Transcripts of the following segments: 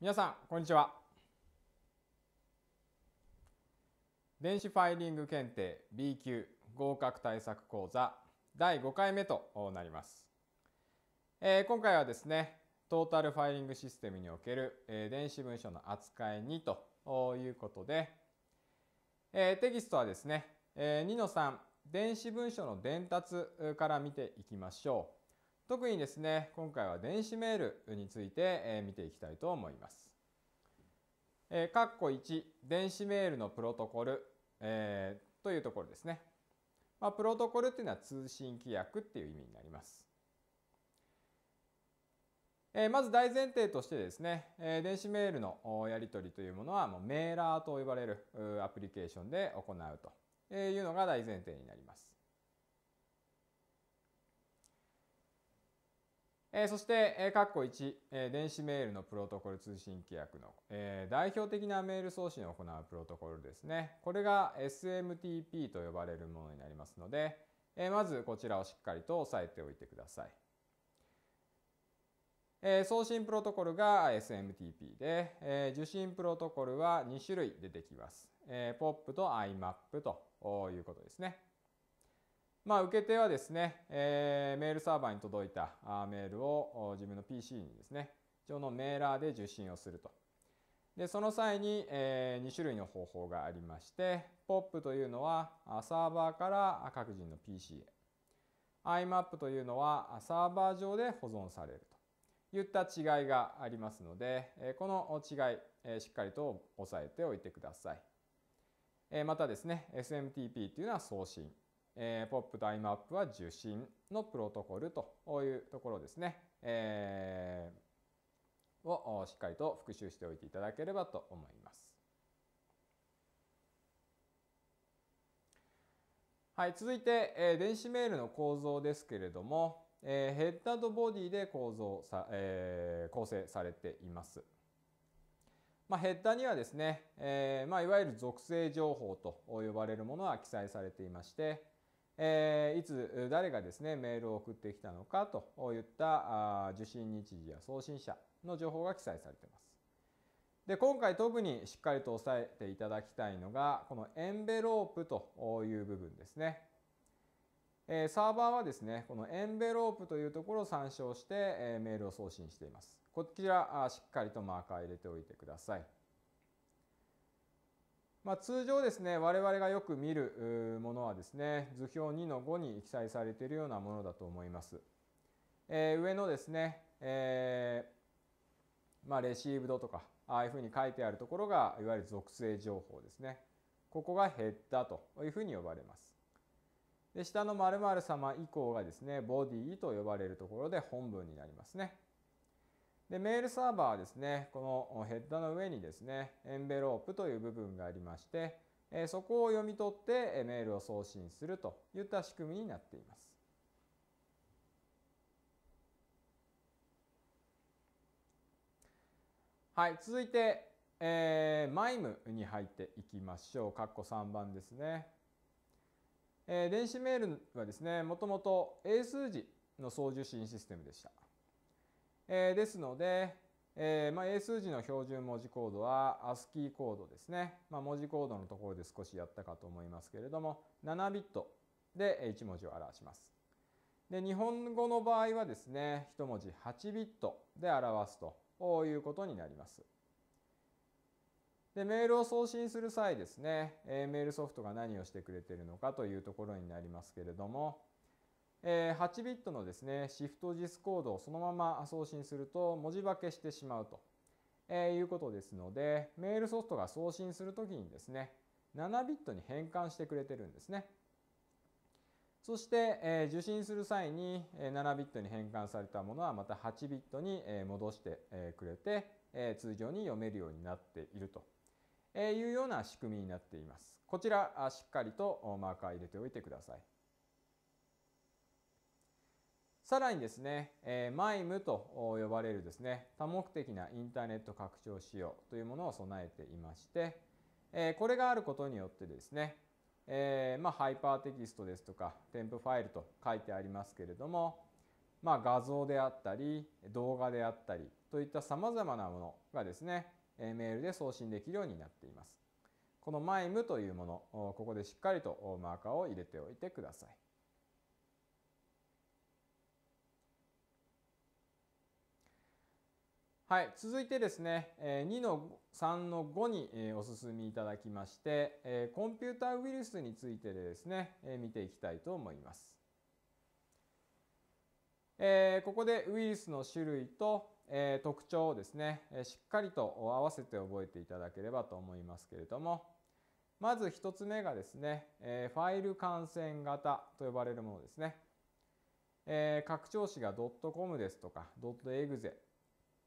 皆さんこんにちは電子ファイリング検定 B 級合格対策講座第5回目となります、えー、今回はですねトータルファイリングシステムにおける、えー、電子文書の扱いにということで、えー、テキストはですね、えー、2の3電子文書の伝達から見ていきましょう特にですね今回は電子メールについて見ていきたいと思います。え括弧1電子メールのプロトコル、えー、というところですね。まあ、プロトコルっていうのは通信規約っていう意味になります。えまず大前提としてですね、え電子メールのやり取りというものはもうメーラーと呼ばれるアプリケーションで行うというのが大前提になります。えー、そして、えー、括弧1、えー、電子メールのプロトコル通信規約の、えー、代表的なメール送信を行うプロトコルですね。これが SMTP と呼ばれるものになりますので、えー、まずこちらをしっかりと押さえておいてください。えー、送信プロトコルが SMTP で、えー、受信プロトコルは2種類出てきます。えー、POP と IMAP ということですね。まあ、受け手はですね、えー、メールサーバーに届いたメールを自分の PC にですね、上のメーラーで受信をすると。で、その際に、えー、2種類の方法がありまして、POP というのはサーバーから各人の PC へ。IMAP というのはサーバー上で保存されるといった違いがありますので、この違い、しっかりと押さえておいてください。またですね、SMTP というのは送信。えー、ップタイムアップは受信のプロトコルというところですね、えー、をしっかりと復習しておいていただければと思います。はい、続いて、えー、電子メールの構造ですけれども、えー、ヘッダーとボディで構造さ、えー、構成されています。まあ、ヘッダーにはですね、えーまあ、いわゆる属性情報と呼ばれるものは記載されていまして、えー、いつ誰がですねメールを送ってきたのかといったあ受信日時や送信者の情報が記載されています。で今回特にしっかりと押さえていただきたいのがこのエンベロープという部分ですね。えー、サーバーはですねこのエンベロープというところを参照して、えー、メールを送信しています。こちらあしっかりとマーカー入れておいてください。まあ、通常ですね我々がよく見るものはですね図表2の5に記載されているようなものだと思います。えー、上のですね、えー、まあ、レシーブドとかああいうふうに書いてあるところがいわゆる属性情報ですね。ここがヘッダーというふうに呼ばれます。で下の○○様以降がですねボディと呼ばれるところで本文になりますね。でメールサーバーはですねこのヘッダの上にですねエンベロープという部分がありましてそこを読み取ってメールを送信するといった仕組みになっています。はい、続いて、えー、マイムに入っていきましょう。括弧3番ですね。えー、電子メールはですね、もともと英数字の送受信システムでした。えー、ですので、えー、まあ、英数字の標準文字コードは ASCII コードですね、まあ、文字コードのところで少しやったかと思いますけれども7ビットで1文字を表します。で日本語の場合はですね1文字8ビットで表すということになります。でメールを送信する際ですね、えメールソフトが何をしてくれているのかというところになりますけれども、え8ビットのですねシフトディスコードをそのまま送信すると文字化けしてしまうと、えいうことですのでメールソフトが送信するときにですね7ビットに変換してくれてるんですねそして、え受信する際に7ビットに変換されたものはまた8ビットに戻してくれて、え通常に読めるようになっているというような仕組みになっていますこちらしっかりとマーカー入れておいてくださいさらにですね、えー、MIME と呼ばれるですね、多目的なインターネット拡張仕様というものを備えていまして、えー、これがあることによってですね、えー、まあ、ハイパーテキストですとか、添付ファイルと書いてありますけれども、まあ、画像であったり、動画であったりといった様々なものがですね、メールで送信できるようになっています。この MIME というもの、ここでしっかりとマーカーを入れておいてください。はい、続いてですね、2の3の5にお進みいただきまして、コンピュータウイルスについてですね、見ていきたいと思います。ここでウイルスの種類と特徴をですね、しっかりと合わせて覚えていただければと思いますけれども、まず1つ目がですね、ファイル感染型と呼ばれるものですね。拡張子が .com ですとか .exe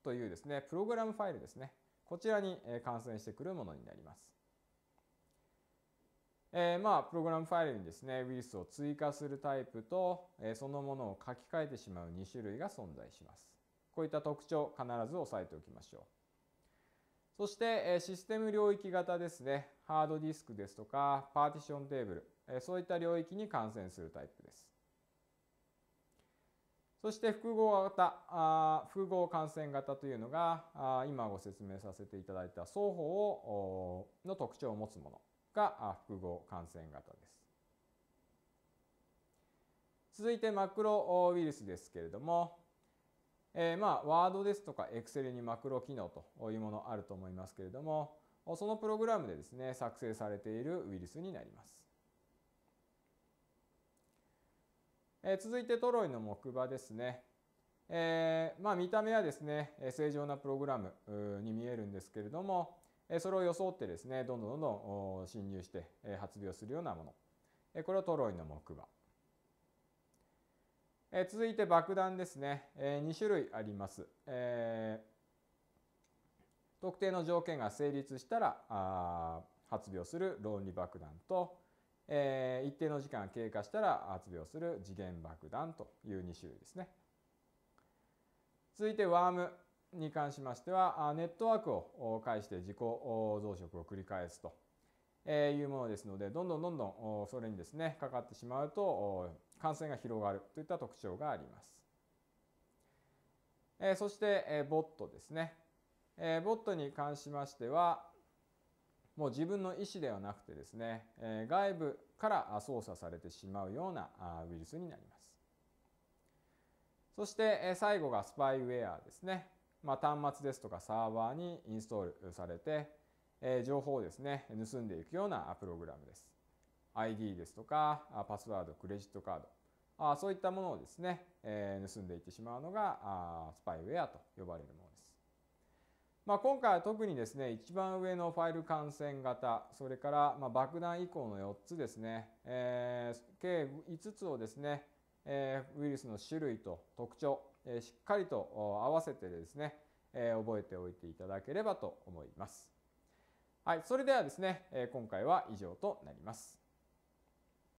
というですねプログラムファイルですねこちらに感染してくるものになります。えー、まあプログラムファイルにですねウイルスを追加するタイプと、えそのものを書き換えてしまう2種類が存在します。こういった特徴必ず押さえておきましょう。そして、えシステム領域型ですねハードディスクですとかパーティションテーブル、えそういった領域に感染するタイプです。そして複合型あ複合感染型というのがあ今ご説明させていただいた双方をの特徴を持つものが複合感染型です。続いてマクロウイルスですけれども、えー、まあワードですとかエクセルにマクロ機能というものあると思いますけれどもそのプログラムでですね作成されているウイルスになります。え続いてトロイの木馬ですね。えー、まあ、見た目はですね正常なプログラムに見えるんですけれどもそれを装ってですねどんどんどんどん侵入して発病するようなものこれはトロイの木馬続いて爆弾ですね2種類あります、えー、特定の条件が成立したら発病する論理爆弾とえー、一定の時間経過したら発病する時限爆弾という2種類ですね。続いてワームに関しましてはネットワークを介して自己増殖を繰り返すというものですのでどんどんどんどんそれにですねかかってしまうと感染が広がるといった特徴があります。そしてボットですね。ボットに関しましてはもう自分の意思ではなくてですね外部から操作されてしまうようなウイルスになりますそして最後がスパイウェアですね、まあ、端末ですとかサーバーにインストールされて情報をですね盗んでいくようなプログラムです ID ですとかパスワードクレジットカードそういったものをですね盗んでいってしまうのがスパイウェアと呼ばれるものまあ、今回は特にですね一番上のファイル感染型それからま爆弾以降の4つですね、えー、計5つをですね、えー、ウイルスの種類と特徴、えー、しっかりと合わせてですね、え覚えておいていただければと思います。はい、それではですね、今回は以上となります。